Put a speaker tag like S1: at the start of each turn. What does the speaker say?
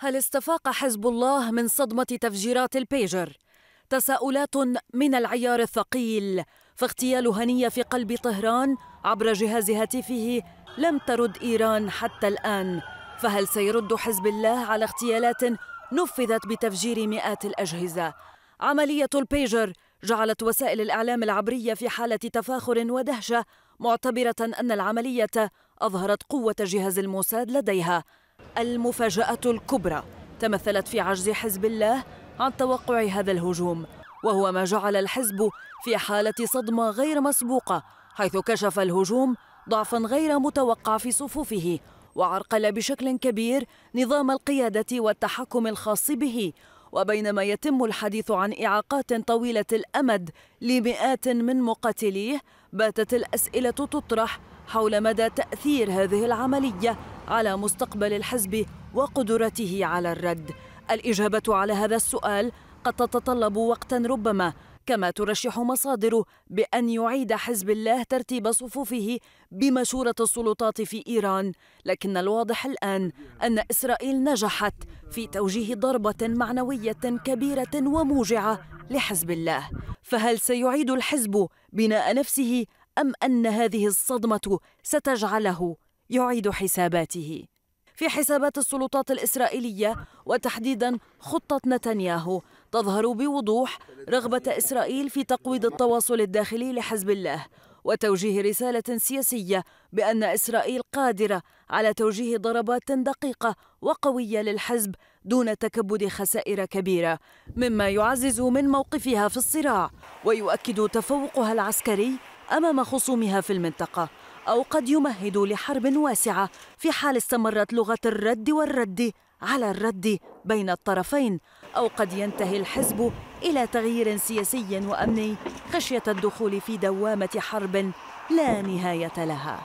S1: هل استفاق حزب الله من صدمة تفجيرات البيجر؟ تساؤلات من العيار الثقيل فاغتيال هنية في قلب طهران عبر جهاز هاتفه لم ترد إيران حتى الآن فهل سيرد حزب الله على اغتيالات نفذت بتفجير مئات الأجهزة؟ عملية البيجر جعلت وسائل الإعلام العبرية في حالة تفاخر ودهشة معتبرة أن العملية أظهرت قوة جهاز الموساد لديها المفاجأة الكبرى تمثلت في عجز حزب الله عن توقع هذا الهجوم وهو ما جعل الحزب في حالة صدمة غير مسبوقة حيث كشف الهجوم ضعفا غير متوقع في صفوفه وعرقل بشكل كبير نظام القيادة والتحكم الخاص به وبينما يتم الحديث عن إعاقات طويلة الأمد لمئات من مقاتليه باتت الأسئلة تطرح حول مدى تأثير هذه العملية على مستقبل الحزب وقدرته على الرد الإجابة على هذا السؤال قد تتطلب وقتا ربما كما ترشح مصادر بأن يعيد حزب الله ترتيب صفوفه بمشورة السلطات في إيران لكن الواضح الآن أن إسرائيل نجحت في توجيه ضربة معنوية كبيرة وموجعة لحزب الله فهل سيعيد الحزب بناء نفسه أم أن هذه الصدمة ستجعله يعيد حساباته في حسابات السلطات الإسرائيلية وتحديدا خطة نتنياهو تظهر بوضوح رغبة إسرائيل في تقويض التواصل الداخلي لحزب الله وتوجيه رسالة سياسية بأن إسرائيل قادرة على توجيه ضربات دقيقة وقوية للحزب دون تكبد خسائر كبيرة مما يعزز من موقفها في الصراع ويؤكد تفوقها العسكري أمام خصومها في المنطقة أو قد يمهد لحرب واسعة في حال استمرت لغة الرد والرد على الرد بين الطرفين أو قد ينتهي الحزب إلى تغيير سياسي وأمني خشية الدخول في دوامة حرب لا نهاية لها